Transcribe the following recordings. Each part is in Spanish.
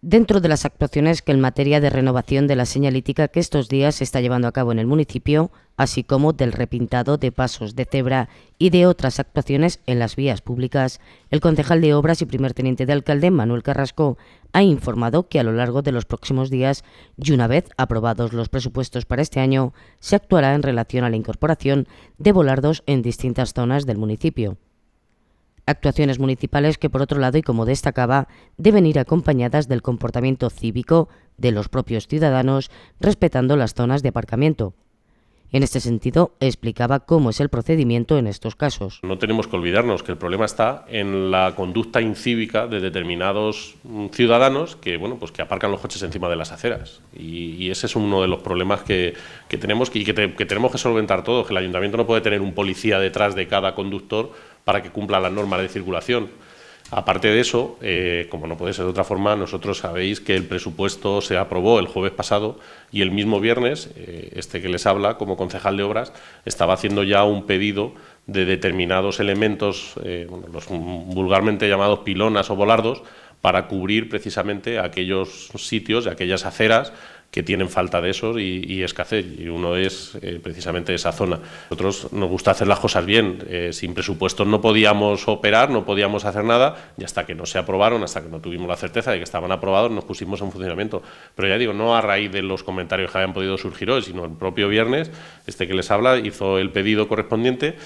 dentro de las actuaciones que en materia de renovación de la señalítica que estos días se está llevando a cabo en el municipio, así como del repintado de pasos de cebra y de otras actuaciones en las vías públicas, el concejal de Obras y primer teniente de alcalde Manuel Carrasco ha informado que a lo largo de los próximos días y una vez aprobados los presupuestos para este año, se actuará en relación a la incorporación de volardos en distintas zonas del municipio. Actuaciones municipales que, por otro lado, y como destacaba, deben ir acompañadas del comportamiento cívico de los propios ciudadanos, respetando las zonas de aparcamiento. En este sentido, explicaba cómo es el procedimiento en estos casos. No tenemos que olvidarnos que el problema está en la conducta incívica de determinados mm, ciudadanos que, bueno, pues que aparcan los coches encima de las aceras. Y, ese es uno de los problemas que, que tenemos que, que tenemos que solventar todos, que el ayuntamiento no puede tener un policía detrás de cada conductor para que cumpla las normas de circulación. Aparte de eso, eh, como no puede ser de otra forma, nosotros sabéis que el presupuesto se aprobó el jueves pasado y el mismo viernes, eh, este que les habla como concejal de obras, estaba haciendo ya un pedido de determinados elementos, eh, los vulgarmente llamados pilonas o volardos, para cubrir precisamente aquellos sitios, aquellas aceras que tienen falta de esos y, escasez, y uno es eh, precisamente esa zona. Nosotros nos gusta hacer las cosas bien, eh, sin presupuesto no podíamos operar, no podíamos hacer nada, y hasta que no se aprobaron, hasta que no tuvimos la certeza de que estaban aprobados, nos pusimos en funcionamiento. Pero ya digo, no a raíz de los comentarios que habían podido surgir hoy, sino el propio viernes, este que les habla hizo el pedido correspondiente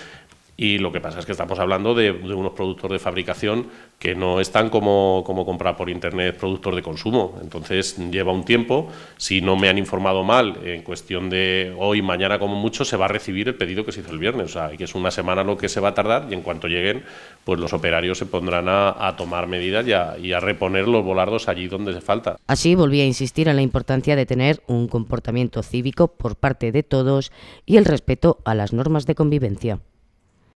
y lo que pasa es que estamos hablando de, unos productos de fabricación que no están como, como comprar por Internet productos de consumo. Entonces lleva un tiempo, si no me han informado mal, en cuestión de hoy, mañana como mucho, se va a recibir el pedido que se hizo el viernes. O sea, que es una semana lo que se va a tardar y en cuanto lleguen, pues los operarios se pondrán a, tomar medidas y a, y a reponer los volardos allí donde se falta. Así volví a insistir en la importancia de tener un comportamiento cívico por parte de todos y el respeto a las normas de convivencia.